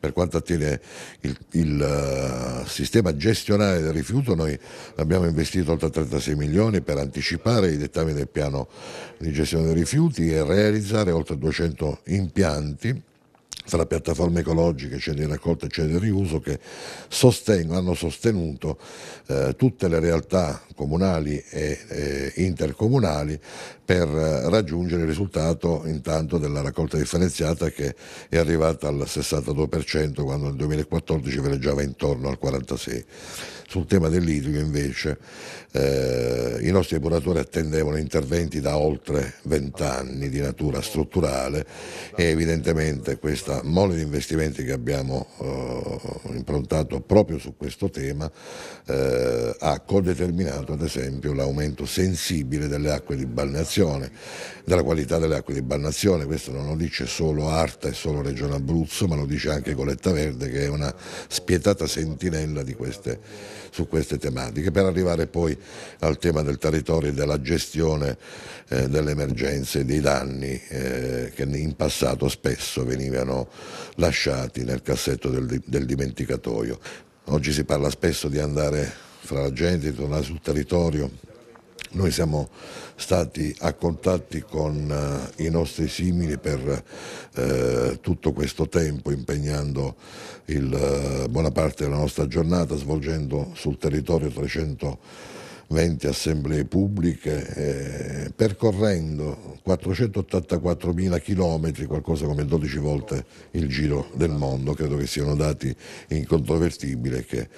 per quanto attiene il, il eh, sistema gestionale del rifiuto, noi abbiamo investito oltre 36 milioni per anticipare i dettami del piano di gestione dei rifiuti e realizzare oltre 200 impianti tra piattaforme ecologiche, cene di raccolta e cene di riuso che hanno sostenuto eh, tutte le realtà comunali e, e intercomunali per eh, raggiungere il risultato intanto della raccolta differenziata che è arrivata al 62% quando nel 2014 veleggiava intorno al 46%. Sul tema dell'idrico invece eh, i nostri depuratori attendevano interventi da oltre 20 anni di natura strutturale e evidentemente questa da mole di investimenti che abbiamo eh, improntato proprio su questo tema eh, ha codeterminato ad esempio l'aumento sensibile delle acque di balneazione, della qualità delle acque di balneazione, questo non lo dice solo Arta e solo Regione Abruzzo ma lo dice anche Coletta Verde che è una spietata sentinella queste, su queste tematiche, per arrivare poi al tema del territorio e della gestione eh, delle emergenze e dei danni eh, che in passato spesso venivano lasciati nel cassetto del, del dimenticatoio. Oggi si parla spesso di andare fra la gente, di tornare sul territorio, noi siamo stati a contatti con uh, i nostri simili per uh, tutto questo tempo, impegnando il, uh, buona parte della nostra giornata, svolgendo sul territorio 300 20 assemblee pubbliche, eh, percorrendo 484.000 chilometri, qualcosa come 12 volte il giro del mondo. Credo che siano dati incontrovertibili che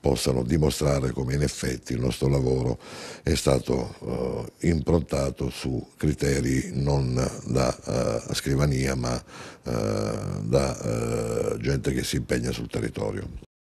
possano dimostrare come in effetti il nostro lavoro è stato eh, improntato su criteri non da eh, scrivania ma eh, da eh, gente che si impegna sul territorio.